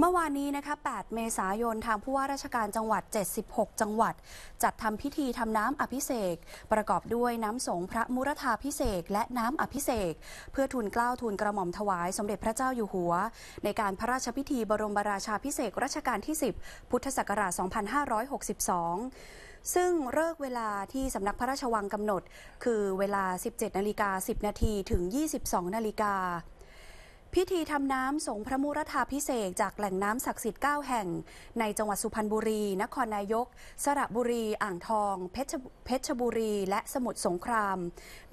เมื่อวานนี้นะคะ 8 เมษายนทางผู้ว่าราชการจังหวัด 76 จังหวัด จัดทำพิธีทำน้ำอภิเษกประกอบด้วยน้ำสงพระมุรธาพิเศษและน้ำอภิเษกเพื่อทุนเกล้าทุนกระหม่อมถวายสมเด็จพระเจ้าอยู่หัว ในการพระราชพิธีบรมราชาพิเศษรัชกาลที่ 10 พุทธศักราช 2562 ซึ่งเลิกเวลาที่สำนักพระราชวังกำหนด คือเวลา 17 นาฬิกา 10 นาทีถึง 22 นาฬิกาพิธีทำน้ำสงพระมุรธาพิเศษ จากแหล่งน้ำศักดิ์สิทธิ์ 9 แห่งในจังหวัดสุพรรณบุรี นครนายก สระบุรี อ่างทอง เพชรชบุรี และสมุทรสงคราม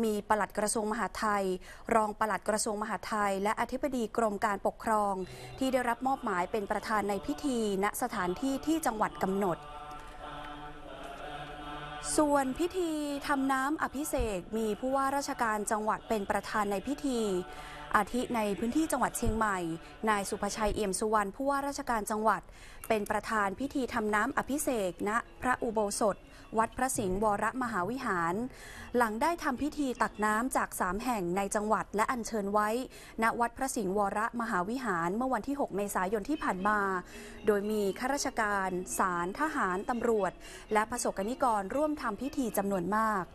มีปลัดกระทรวงมหาดไทย รองปลัดกระทรวงมหาดไทย และอธิบดีกรมการปกครอง ที่ได้รับมอบหมายเป็นประธานในพิธี ณสถานที่ที่จังหวัดกำหนด ส่วนพิธีทำน้ำอภิเษกมีผู้ว่าราชการจังหวัดเป็นประธานในพิธีอาทิในพื้นที่จังหวัดเชียงใหม่ นายสุภชัยเอี่ยมสุวรรณผู้ว่าราชการจังหวัด เป็นประธานพิธีทำน้ำอภิเษกณพระอุโบสถ วัดพระสิงห์วรมหาวิหาร หลังได้ทำพิธีตักน้ำจากสามแห่งในจังหวัดและอัญเชิญไว้ ณวัดพระสิงห์วรมหาวิหารเมื่อวันที่ 6 เมษายนที่ผ่านมา โดยมีข้าราชการศาลทหารตำรวจ และประสบกนิกรร่วมทำพิธีจำนวนมาก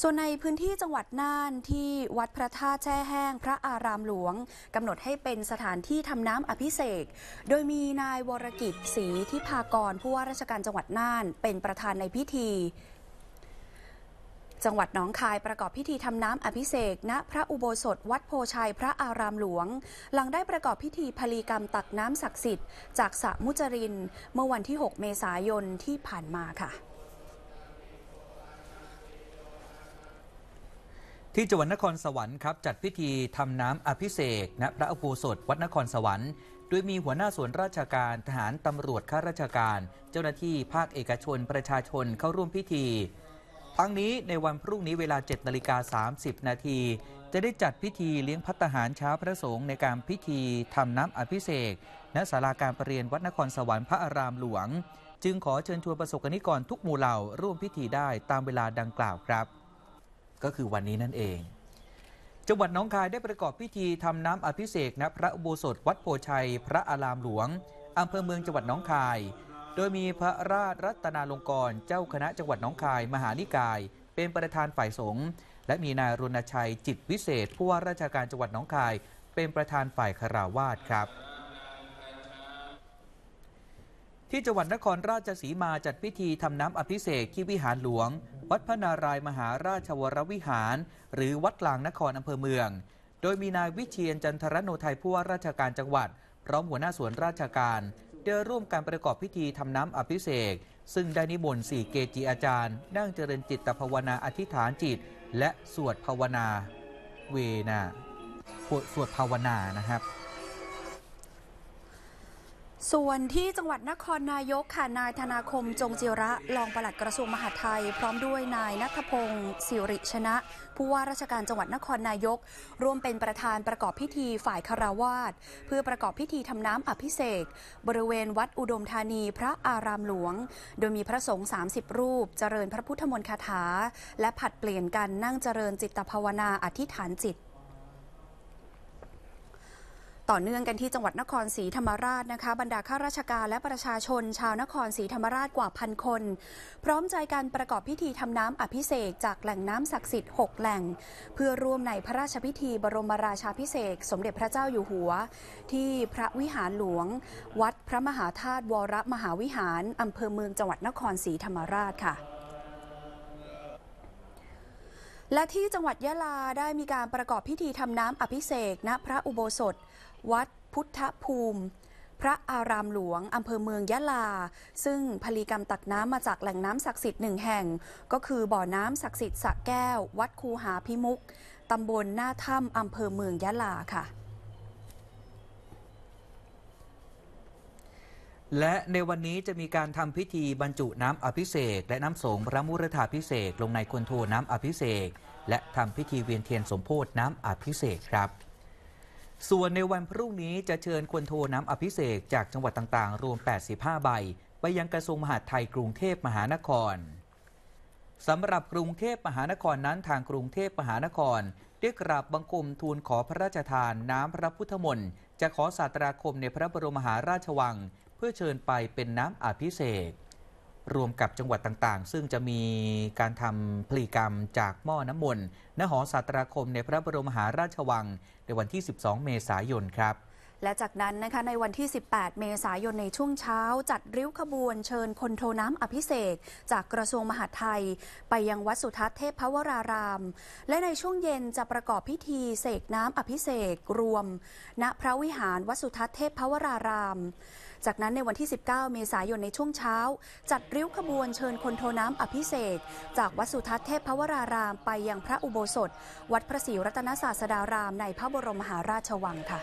ส่วนในพื้นที่จังหวัดน่านที่วัดพระธาตุแช่แห้งพระอารามหลวงกำหนดให้เป็นสถานที่ทำน้ำอภิเษก โดยมีนายวรกิจศรีทิพากรผู้ว่าราชการจังหวัดน่านเป็นประธานในพิธี จังหวัดหนองคายประกอบพิธีทำน้ำอภิเษกณพระอุโบสถวัดโพชัยพระอารามหลวงหลังได้ประกอบพิธีพลีกรรมตักน้ำศักดิ์สิทธิ์จากสระมุจรินเมื่อวันที่ 6 เมษายนที่ผ่านมาค่ะที่จังหวัดนครสวรรค์ครับจัดพิธีทำน้ำอภิเษกณ พระอุโบสถวัดนครสวรรค์โดยมีหัวหน้าส่วนราชการทหารตำรวจข้าราชการ เจ้าหน้าที่ภาคเอกชนประชาชนเข้าร่วมพิธี ทั้งนี้ในวันพรุ่งนี้เวลา7นาฬิกาสานาที จะได้จัดพิธีเลี้ยงพัฒหารเช้าพระสงฆ์ในการพิธีทำน้ำอภิเษกณศาลาการประเรียนวัดนครสวรรค์พระอารามหลวง จึงขอเชิญชวนประสบกนิกรทุกหมู่เหล่าร่วมพิธีได้ตามเวลาดังกล่าวครับก็คือวันนี้นั่นเอง จังหวัดน้องคายได้ประกอบพิธีทำน้ำอภิเษกณพระอุโบสถวัดโพชัย พระอารามหลวงอำเภอเมืองจังหวัดน้องคาย โดยมีพระราชรัตนาลงกรเจ้าคณะจังหวัดน้องคาย มหานิกาย เป็นประธานฝ่ายสงฆ์และมีนายรุณชัยจิตวิเศษผู้ว่าราชการจังหวัดน้องคาย เป็นประธานฝ่ายคาราวาสครับที่จังหวัดนครราชสีมาจัดพิธีทำน้ำอภิเษกที่วิหารหลวง วัดพระนารายมหาราชวรวิหาร หรือวัดกลางนครอำเภอเมือง โดยมีนายวิเชียนจันทรโนไทยผู้ว่าราชการจังหวัด พร้อมหัวหน้าส่วนราชการเดินร่วมการประกอบพิธีทำน้ำอภิเษกซึ่งได้นิมนต์สี่เกจิอาจารย์ นั่งเจริญจิตภาวนาอธิษฐานจิต และสวดภาวนา เวนาสวดภาวนานะครับส่วนที่จังหวัดนครนายกค่ะ นายธนาคมจงจิระรองปลัดกระทรวงมหาดไทย พร้อมด้วยนายนัทพงศ์สิริชนะ ผู้ว่าราชการจังหวัดนครนายก ร่วมเป็นประธานประกอบพิธีฝ่ายคารวาสเพื่อประกอบพิธีทำน้ำอภิเษกบริเวณวัดอุดมธานีพระอารามหลวง โดยมีพระสงฆ์30 รูปเจริญพระพุทธมนต์คาถาและผัดเปลี่ยนกันนั่งเจริญจิตภาวนาอธิษฐานจิตต่อเนื่องกันที่จังหวัดนครศรีธรรมราชนะคะ บรรดาข้าราชการและประชาชนชาวนครศรีธรรมราชกว่าพันคน พร้อมใจการประกอบพิธีทำน้ำอภิเษกจากแหล่งน้ำศักดิ์สิทธิ์ 6 แหล่ง เพื่อร่วมในพระราชพิธีบรมราชาพิเศษสมเด็จพระเจ้าอยู่หัว ที่พระวิหารหลวง วัดพระมหาธาตุวรมหาวิหารอำเภอเมืองจังหวัดนครศรีธรรมราชค่ะและที่จังหวัดยะลาได้มีการประกอบพิธีทำน้ำอภิเษกณพระอุโบสถ วัดพุทธภูมิ พระอารามหลวงอำเภอเมืองยะลา ซึ่งพลีกรรมตักน้ำมาจากแหล่งน้ำศักดิ์สิทธิ์หนึ่งแห่ง ก็คือบ่อน้ำศักดิ์สิทธิ์สะแก้ว วัดคูหาพิมุกตำบลหน้าถ้ำอำเภอเมืองยะลาค่ะ และในวันนี้จะมีการทำพิธีบรรจุน้ำอภิเษกและน้ำสงพระมุรธาพิเศษลงในคนโทน้ำอภิเษกและทำพิธีเวียนเทียนสมโพธน้ำอภิเษกครับ ส่วนในวันพรุ่งนี้ จะเชิญคนโทน้ำอภิเษกจากจังหวัดต่างๆ รวม 85 ใบ ไปยังกระทรวงมหาดไทยกรุงเทพมหานครสำหรับกรุงเทพมหานครนั้นทางกรุงเทพมหานครได้กราบบังคมทูลขอพระราชทาน น้ำพระพุทธมนต์จะขอสาตราคมในพระบรมมหาราชวัง เพื่อเชิญไปเป็นน้ำอภิเษกรวมกับจังหวัดต่างๆ ซึ่งจะมีการทำพลีกรรมจากหม้อน้ำมนต์ ณ หอศาสตราคมในพระบรมหาราชวัง ในวันที่ 12 เมษายนครับและจากนั้นนะคะในวันที่ 18 เมษายนในช่วงเช้าจัดริ้วขบวน เชิญคนโทน้ำอภิเษกจากกระทรวงมหาดไทย ไปยังวัดสุทัศน์เทพวราราม และในช่วงเย็นจะประกอบพิธีเสกน้ำอภิเษกรวม ณพระวิหารวัดสุทัศน์เทพวราราม จากนั้นในวันที่ 19 เมษายนในช่วงเช้า จัดริ้วขบวนเชิญคนโทน้ำอภิเษกจากวัดสุทัศน์เทพพวราราม ไปยังพระอุโบสถวัดพระศรีรัตนศาสดารามในพระบรมมหาราชวังค่ะ